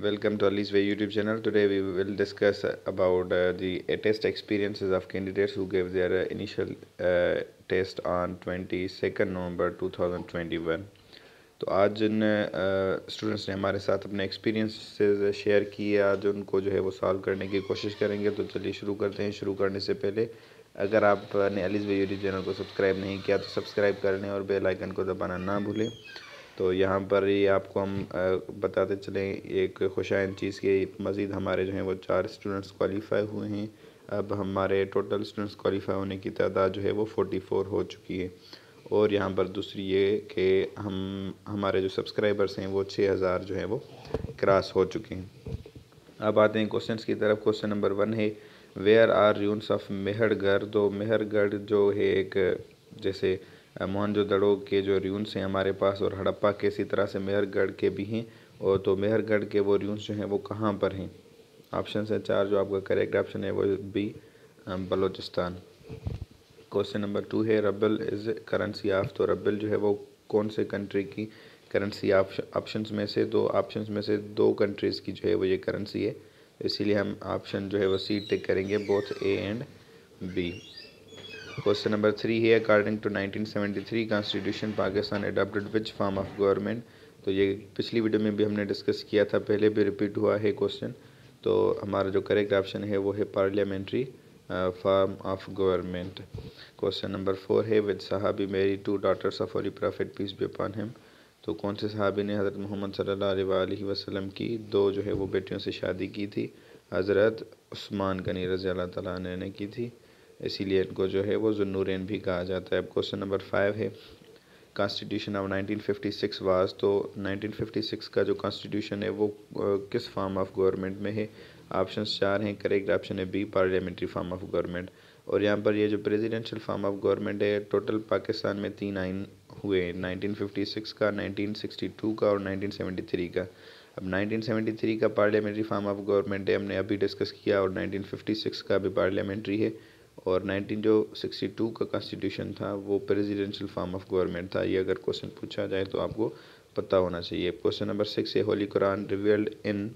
Welcome to Ali's Way YouTube channel. Today we will discuss about uh, the uh, test experiences of candidates who gave their uh, initial uh, test on 22nd november 2021. तो आज जिन students uh, ने हमारे साथ अपने experiences share किए आज उनको जो है वो सॉल्व करने की कोशिश करेंगे तो चलिए शुरू करते हैं शुरू करने से पहले अगर आपने अलीज़ वे यूट्यूब चैनल को सब्सक्राइब नहीं किया तो सब्सक्राइब करने और बेल आइकन को दबाना ना भूलें तो यहाँ पर ही आपको हम बताते चलें एक खुशाइन चीज़ के मज़ीद हमारे जो हैं वो चार स्टूडेंट्स क्वालिफ़ाई हुए हैं अब हमारे टोटल स्टूडेंट्स क्वालिफ़ाई होने की तादाद जो है वो फोटी फोर हो चुकी है और यहाँ पर दूसरी ये कि हम हमारे जो सब्सक्राइबर्स हैं वो छः हज़ार जो है वो क्रॉस हो चुके हैं अब आते हैं क्वेश्चन की तरफ क्वेश्चन नंबर वन है where are ruins of Mehrgarh तो मेहरगढ़ जो है एक जैसे मोहनजोदड़ो के जो रूल्स हैं हमारे पास और हड़प्पा के इसी तरह से मेहरगढ़ के भी हैं और तो मेहरगढ़ के वो रूल्स जो हैं वो कहाँ पर हैं ऑप्शन है चार जो आपका करेक्ट ऑप्शन है वो B Balochistan question number two है रबल इज़ करेंसी ऑफ तो रबल जो है वो कौन से कंट्री की करेंसी ऑप्शंस में से दो ऑप्शंस में से दो कंट्रीज़ की जो है वो ये करेंसी है इसीलिए हम ऑप्शन जो है वो सी टिक करेंगे both A and B three है according to nineteen seventy three constitution Pakistan adopted which form of government तो ये पिछली वीडियो में भी हमने डिस्कस किया था पहले भी रिपीट हुआ है क्वेश्चन तो हमारा जो करेक्ट ऑप्शन है वो है parliamentary form of government question number four है विद साहबी marry two daughters of holy prophet peace be upon him तो कौन से साहबी ने हज़रत मोहम्मद सल्लल्लाहु वसल्लम की दो जो है वो बेटियों से शादी की थी हज़रत उस्मान गनी रज़ी अल्लाह तला ने की थी इसीलिए इनको जो है वो जुनूरन भी कहा जाता है अब क्वेश्चन नंबर फाइव है कॉन्स्टिट्यूशन ऑफ 1956 वाज तो 1956 का जो कॉन्स्टिट्यूशन है वो किस फॉर्म ऑफ गवर्नमेंट में है ऑप्शन चार हैं करेक्ट ऑप्शन है B parliamentary form of government और यहाँ पर ये जो प्रेजिडेंशल फॉर्म ऑफ गवर्नमेंट है टोटल पाकिस्तान में तीन आइन हुए सिक्स का टू का और थ्री का अब 1973 का पार्लियामेंट्री फॉर्म ऑफ गवर्नमेंट है हमने अभी डिस्कस किया और 1956 का भी पार्लियामेंट्री है और 19 जो 62 का कॉन्स्टिट्यूशन था वो प्रेसिडेंशियल फॉर्म ऑफ गवर्नमेंट था ये अगर क्वेश्चन पूछा जाए तो आपको पता होना चाहिए क्वेश्चन नंबर सिक्स है होली कुरान रिवील्ड इन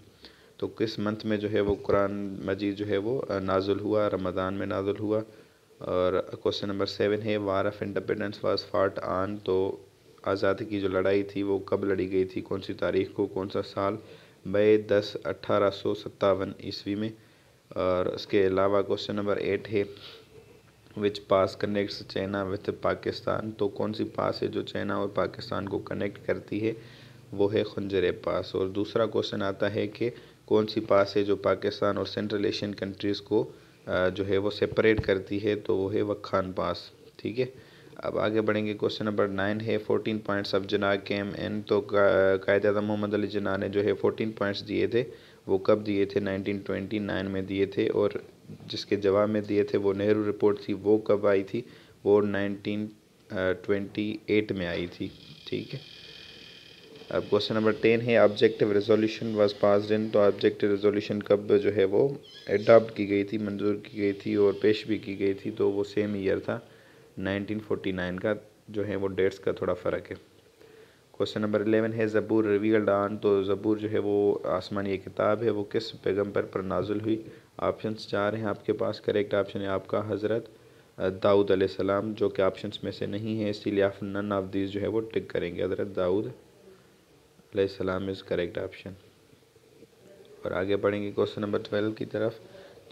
तो किस मंथ में जो है वो कुरान मजीद जो है वो नाजुल हुआ रमज़ान में नाजुल हुआ और क्वेश्चन नंबर सेवन है वार ऑफ इंडिपेंडेंस वाज फाट आन तो आज़ादी की जो लड़ाई थी वो कब लड़ी गई थी कौन सी तारीख को कौन सा साल मई दस अट्ठारह सौ सत्तावन ईस्वी में और उसके अलावा क्वेश्चन नंबर एट है which pass connects China with Pakistan तो कौन सी पास है जो चाइना और पाकिस्तान को कनेक्ट करती है वो है खुंजरे पास और दूसरा क्वेश्चन आता है कि कौन सी पास है जो पाकिस्तान और सेंट्रल एशियन कंट्रीज़ को जो है वो सेपरेट करती है तो वो है वक्खान पास ठीक है अब आगे बढ़ेंगे क्वेश्चन नंबर नाइन है फोर्टीन पॉइंट्स अब जना के एम एन तो कायद अजम मोहम्मद अली जना ने जो है फोर्टीन पॉइंट्स दिए थे वो कब दिए थे 1929 में दिए थे और जिसके जवाब में दिए थे वो नेहरू रिपोर्ट थी वो कब आई थी वो 1928 में आई थी ठीक है अब क्वेश्चन नंबर टेन है objective resolution was passed in तो ऑब्जेक्टिव रेजोल्यूशन कब जो है वो एडॉप्ट की गई थी मंजूर की गई थी और पेश भी की गई थी तो वो सेम ईयर था 1949 का जो है वो डेट्स का थोड़ा फ़र्क है क्वेश्चन नंबर इलेवन है ज़बूर रिवील डान तो ज़बूर जो है वो आसमानी किताब है वो किस पैगम्बर पर नाजुल हुई ऑप्शन चार हैं आपके पास करेक्ट ऑप्शन है आपका हज़रत दाऊद सलाम जो कि ऑप्शंस में से नहीं है इसीलिए आप नन ऑफ दीज जो है वो टिक करेंगे हज़रत दाऊद सलाम इज़ करेक्ट ऑप्शन और आगे बढ़ेंगे क्वेश्चन नंबर ट्वेल्व की तरफ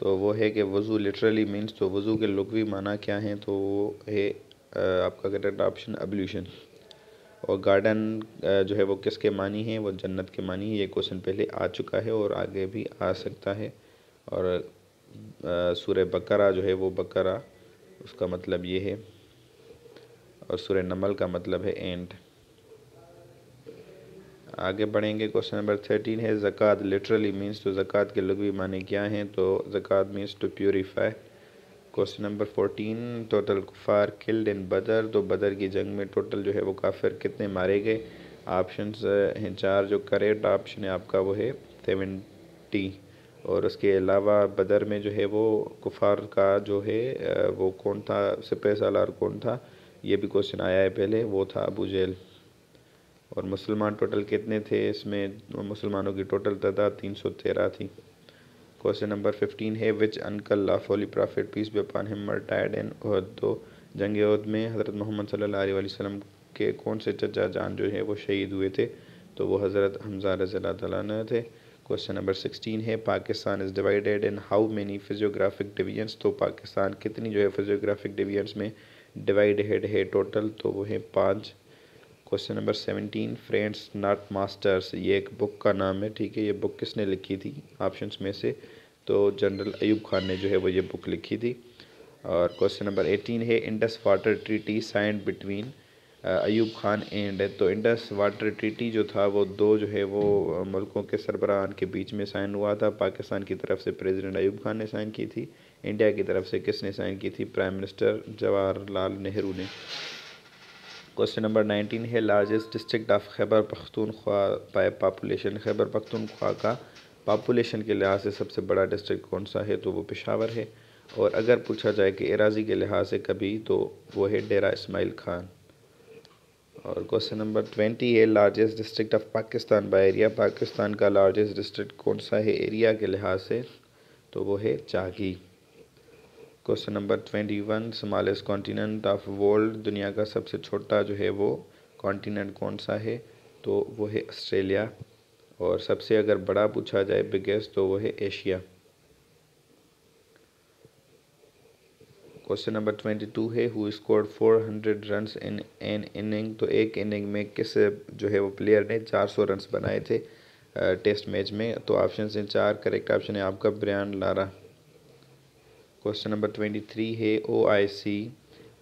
तो वो है कि वज़ू लिटरली मीन्स तो वज़ू के लुकवी माना क्या है तो वो है आपका करेक्ट ऑप्शन अबल्यूशन और गार्डन जो है वो किसके मानी है वो जन्नत के मानी है ये क्वेश्चन पहले आ चुका है और आगे भी आ सकता है और सूर्य बकरा जो है वो बकरा उसका मतलब ये है और सूर्य नमल का मतलब है एंड आगे बढ़ेंगे क्वेश्चन नंबर थर्टीन है ज़क़़त लिटरली मीन्स तो ज़क़़त के लगवी माने क्या हैं तो ज़क़़त means to purify question number fourteen total कुफार किल्ड इन बदर तो बदर की जंग में टोटल जो है वो काफिर कितने मारे गए ऑप्शन हैं चार जो करेक्ट ऑप्शन है आपका वो है सेवेंटी और उसके अलावा बदर में जो है वो कुफार का जो है वो कौन था सिपह सालार कौन था ये भी क्वेश्चन आया है पहले वो था अबू जेल और मुसलमान टोटल कितने थे इसमें मुसलमानों की टोटल तादाद तीन सौ तेरह थी क्वेश्चन नंबर फिफ्टीन है विच अनकल लाफोली prophet peace be upon him martyred in दो जंग उहद में हज़रत मोहम्मद सल्ला वसम के कौन से चचा जान जो है वो शहीद हुए थे तो वो हज़रत हमजा रज़ी तै थे क्वेश्चन नंबर सिक्सटीन है Pakistan is divided in how many physiographic divisions तो पाकिस्तान कितनी जो है फिजियोग्राफिक डिवीजन्स में डिवाइडेड है टोटल तो वो है पाँच question number seventeen friends not masters ये एक बुक का नाम है ठीक है ये बुक किसने लिखी थी ऑप्शंस में से तो जनरल अयूब खान ने जो है वो ये बुक लिखी थी और क्वेश्चन नंबर एटीन है Indus water treaty signed between Ayub Khan and तो इंडस वाटर ट्रीटी जो था वो दो जो है वो uh, मुल्कों के सरबराहान के बीच में साइन हुआ था पाकिस्तान की तरफ से प्रेसिडेंट अयूब खान ने साइन की थी इंडिया की तरफ से किसने साइन की थी प्राइम मिनिस्टर जवाहरलाल नेहरू ने क्वेश्चन नंबर नाइनटीन है largest district of Khyber Pakhtunkhwa by population Khyber Pakhtunkhwa का पापुलेशन के लिहाज से सबसे बड़ा डिस्ट्रिक्ट कौन सा है तो वो पेशावर है और अगर पूछा जाए कि एराजी के लिहाज से कभी तो वो है डेरा इसमाइल खान और क्वेश्चन नंबर ट्वेंटी है largest district of Pakistan by area Pakistan का लार्जेस्ट डिस्ट्रिक्ट कौन सा है एरिया के लिहाज से तो वो है Chagai question number twenty one smallest continent of world दुनिया का सबसे छोटा जो है वो कॉन्टीनेंट कौन सा है तो वो है ऑस्ट्रेलिया और सबसे अगर बड़ा पूछा जाए बिगेस्ट तो वो है Asia question number twenty two है who score four hundred run in an inning तो एक इनिंग में किस जो है वो प्लेयर ने चार सौ रन बनाए थे टेस्ट मैच में तो ऑप्शन हैं चार करेक्ट ऑप्शन है आपका Brian Lara question number twenty three है O I she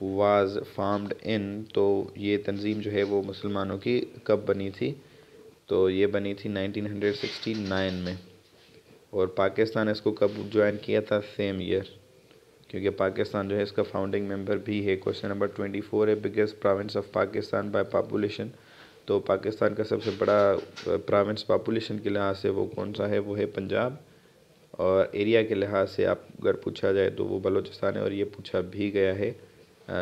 was farmed इन तो ये तंजीम जो है वो मुसलमानों की कब बनी थी तो ये बनी थी 1969 में और पाकिस्तान इसको कब ज्वाइन किया था सेम ईयर क्योंकि पाकिस्तान जो है इसका फाउंडिंग मेंबर भी है क्वेश्चन नंबर ट्वेंटी फोर है biggest province of Pakistan by population तो पाकिस्तान का सबसे बड़ा प्रोविंस पापुलेशन के लिहाज से वो कौन सा है वो है पंजाब और एरिया के लिहाज से आप अगर पूछा जाए तो वो बलोचिस्तान है और ये पूछा भी गया है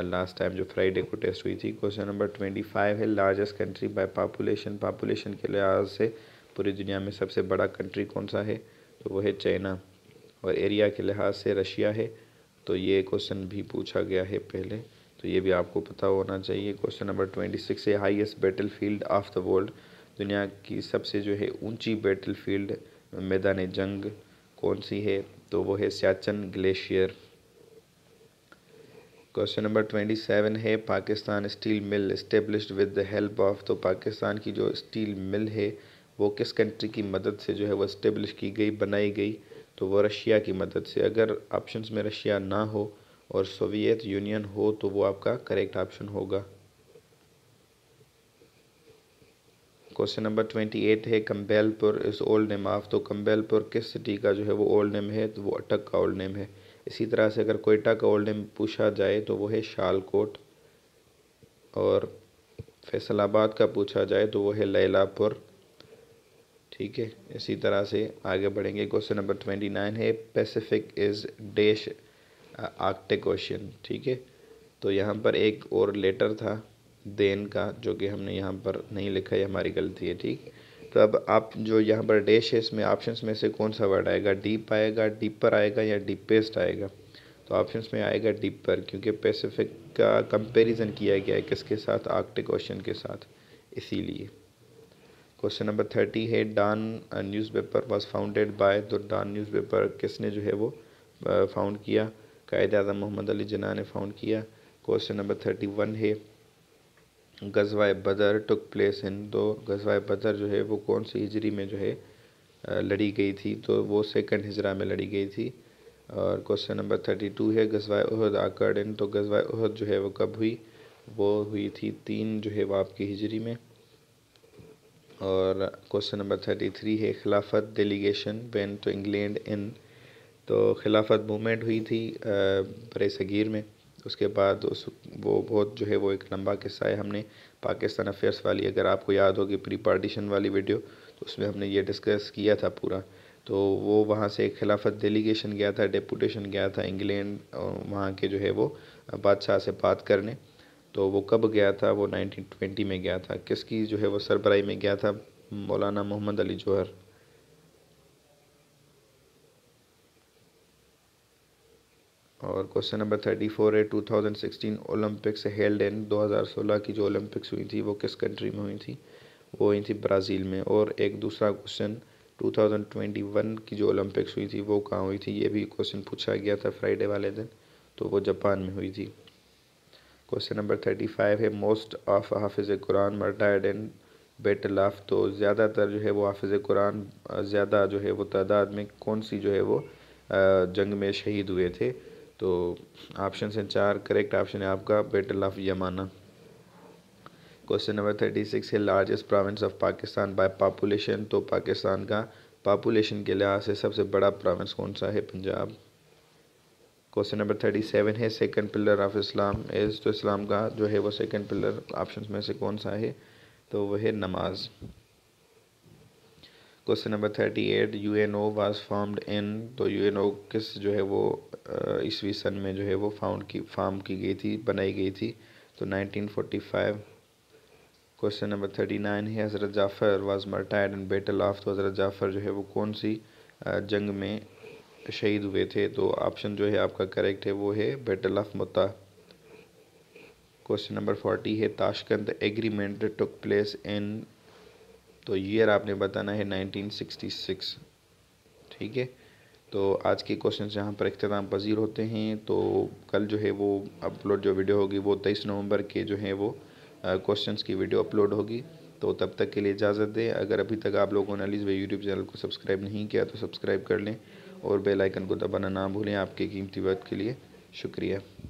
लास्ट टाइम जो फ्राइडे को टेस्ट हुई थी क्वेश्चन नंबर ट्वेंटी फाइव है largest country by population population के लिहाज से पूरी दुनिया में सबसे बड़ा कंट्री कौन सा है तो वो है चाइना और एरिया के लिहाज से रशिया है तो ये क्वेश्चन भी पूछा गया है पहले तो ये भी आपको पता होना चाहिए क्वेश्चन नंबर ट्वेंटी सिक्स है highest battlefield of the world दुनिया की सबसे जो है ऊंची बैटल फील्ड मैदान जंग कौन सी है तो वो है Siachen glacier question number twenty seven है Pakistan steel mill establish with the help of तो पाकिस्तान की जो स्टील मिल है वो किस कंट्री की मदद से जो है वो इस्टेब्लिश की गई बनाई गई तो वो रशिया की मदद से अगर ऑप्शंस में रशिया ना हो और सोवियत यूनियन हो तो वो आपका करेक्ट ऑप्शन होगा क्वेश्चन नंबर ट्वेंटी एट है कम्बेलपुर इस ओल्ड नेम ऑफ तो कम्बेलपुर किस सिटी का जो है वो ओल्ड नेम है तो वो अटक का ओल्ड नेम है इसी तरह से अगर कोयटा का ओल्ड नेम पूछा जाए तो वो है शालकोट और फैसलाबाद का पूछा जाए तो वो है लैलापुर ठीक है इसी तरह से आगे बढ़ेंगे क्वेश्चन नंबर ट्वेंटी नाइन है Pacific is dash Arctic ocean ठीक है तो यहाँ पर एक और लेटर था देन का जो कि हमने यहाँ पर नहीं लिखा है हमारी गलती है ठीक तो अब आप जो यहाँ पर डैश है इसमें ऑप्शंस में से कौन सा वर्ड आएगा डीप आएगा डीपर आएगा या डीपेस्ट आएगा तो ऑप्शंस में आएगा डीपर क्योंकि पैसिफिक का कंपैरिजन किया गया है किसके साथ आर्कटिक ओशन के साथ इसीलिए क्वेश्चन नंबर थर्टी है news newspaper was founded by तो डॉन न्यूज़पेपर किसने जो है वो फाउंड uh, किया कायद अजम मोहम्मद अली जना ने फाउंड किया क्वेश्चन नंबर थर्टी वन है गजवाए बदर टुक प्लेस इन तो गजवाए बदर जो है वो कौन सी हिजरी में जो है लड़ी गई थी तो वो सेकंड हिजरा में लड़ी गई थी और क्वेश्चन नंबर थर्टी टू है गजवाए उहद आकर्ड इन तो ग़ज़वा उहद जो है वो कब हुई वो हुई थी तीन जो है वो आपकी हिजरी में और क्वेश्चन नंबर थर्टी थ्री है Khilafat delegation went to England in तो खिलाफत मूवमेंट हुई थी बरे सगीर में उसके बाद उस वो बहुत जो है वो एक लंबा किस्सा है हमने पाकिस्तान अफेयर्स वाली अगर आपको याद होगी प्री पार्टीशन वाली वीडियो तो उसमें हमने ये डिस्कस किया था पूरा तो वो वहाँ से एक खिलाफत डेलीगेशन गया था डेपूटेशन गया था इंग्लैंड और वहाँ के जो है वो बादशाह से बात करने तो वो कब गया था वो 1920 में गया था किसकी जो है वो सरबराही में गया था मौलाना मोहम्मद अली जौहर और क्वेश्चन नंबर थर्टी फोर है two thousand sixteen Olympics held in दो हज़ार सोलह की जो ओलंपिक्स हुई थी वो किस कंट्री में हुई थी वो हुई थी ब्राज़ील में और एक दूसरा question two thousand twenty one की जो ओलंपिक्स हुई थी वो कहाँ हुई थी ये भी क्वेश्चन पूछा गया था फ्राइडे वाले दिन तो वो जापान में हुई थी क्वेश्चन नंबर थर्टी फाइव है most of hafiz Quran martyred in battle of तो ज़्यादातर जो है वो हाफिज़ कुरान ज़्यादा जो है वो तादाद में कौन सी जो है वो जंग में शहीद हुए थे तो ऑप्शन से चार करेक्ट ऑप्शन है आपका battle of Yamama question number thirty six है largest province of Pakistan by population तो पाकिस्तान का पापुलेशन के लिहाज से सबसे बड़ा प्रोविंस कौन सा है Punjab question number thirty seven है second pillar of Islam is तो इस्लाम का जो है वो सेकंड पिलर ऑप्शंस में से कौन सा है तो वह है नमाज़ question number thirty eight U N O was found in तो यू एन ओ किस जो है वो ईस्वी सन में जो है वो फाउंड की फार्म की गई थी बनाई गई थी तो nineteen forty five question number thirty nine है हज़रत Jafar was martyred in battle of तो हज़रत जाफ़र जो है वो कौन सी जंग में शहीद हुए थे तो ऑप्शन जो है आपका करेक्ट है वो है battle of Mutah question number forty है Tashkent agreement took place in तो ईयर आपने बताना है 1966 ठीक है तो आज के क्वेश्चन यहाँ पर अख्ताम पजीर होते हैं तो कल जो है वो अपलोड जो वीडियो होगी वो तेईस नवंबर के जो है वो क्वेश्चन की वीडियो अपलोड होगी तो तब तक के लिए इजाज़त दें अगर अभी तक आप लोगों ने अलीज भाई यूट्यूब चैनल को सब्सक्राइब नहीं किया तो सब्सक्राइब कर लें और बेलाइकन को दबाना ना भूलें आपके कीमती वक्त के लिए शुक्रिया